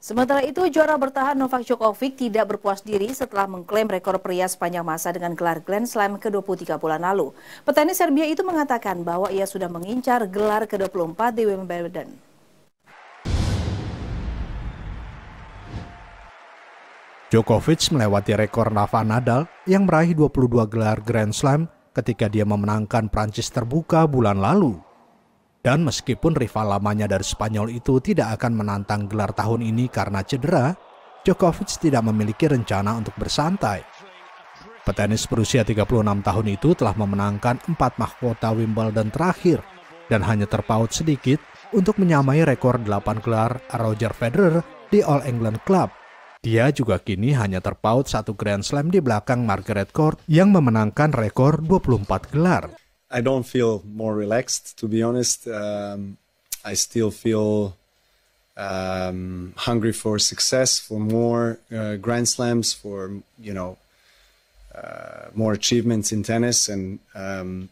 Sementara itu, juara bertahan Novak Djokovic tidak berpuas diri setelah mengklaim rekor pria sepanjang masa dengan gelar Grand Slam ke-23 bulan lalu. Petani Serbia itu mengatakan bahwa ia sudah mengincar gelar ke-24 di Wimbledon. Djokovic melewati rekor Rafa Nadal yang meraih 22 gelar Grand Slam ketika dia memenangkan Prancis terbuka bulan lalu. Dan meskipun rival lamanya dari Spanyol itu tidak akan menantang gelar tahun ini karena cedera, Djokovic tidak memiliki rencana untuk bersantai. Petenis berusia 36 tahun itu telah memenangkan 4 mahkota Wimbledon terakhir dan hanya terpaut sedikit untuk menyamai rekor 8 gelar Roger Federer di All England Club. Dia juga kini hanya terpaut satu Grand Slam di belakang Margaret Court yang memenangkan rekor 24 gelar. I don't feel more relaxed, to be honest. Um, I still feel um, hungry for success, for more uh, Grand Slams, for you know uh, more achievements in tennis, and um,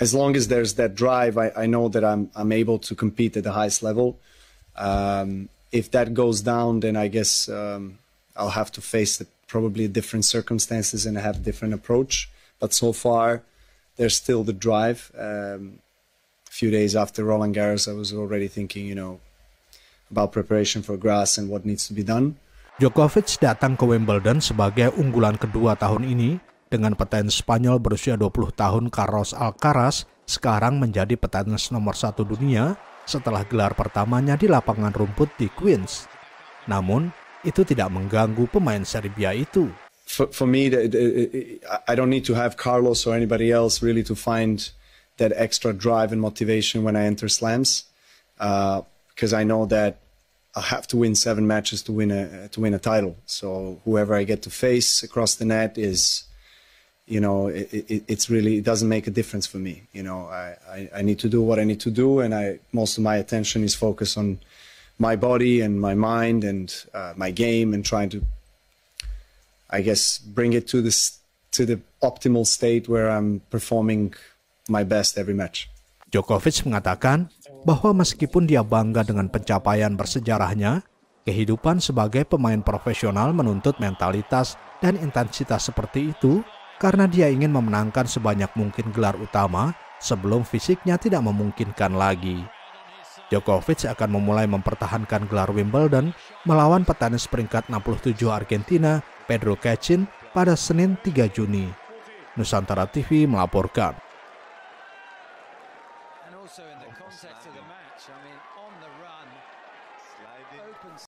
as long as there's that drive, I, I, know that I'm I'm able to compete at the highest level. Um, if that goes down, then I guess um, I'll have to face probably different circumstances and have a different approach. But so far there's still the drive. Um, a few days after Roland Garros, I was already thinking, you know, about preparation for grass and what needs to be done. Djokovic datang ke Wimbledon sebagai unggulan kedua tahun ini dengan petenis Spanyol berusia 20 tahun Carlos Alcaraz sekarang menjadi petenis nomor satu dunia setelah gelar pertamanya di lapangan rumput di Queens. Namun, itu tidak mengganggu pemain Serbia itu. for, for me, the, the, I don't need to have Carlos or anybody else really to find that extra drive and motivation when I enter slams, because uh, I know that I have to win seven matches to win a to win a title. So whoever I get to face across the net is, you know, it, it, it's really it doesn't make a difference for me. You know, I, I, I need to do what I need to do, and I most of my attention is focused on my body and my mind and uh, my game and trying to I guess bring it to this to the optimal state where I'm performing my best every match. Djokovic mengatakan bahwa meskipun dia bangga dengan pencapaian bersejarahnya, kehidupan sebagai pemain profesional menuntut mentalitas dan intensitas seperti itu karena dia ingin memenangkan sebanyak mungkin gelar utama sebelum fisiknya tidak memungkinkan lagi. Djokovic akan memulai mempertahankan gelar Wimbledon melawan petenis peringkat 67 Argentina Pedro Kacin pada Senin 3 Juni. Nusantara TV melaporkan.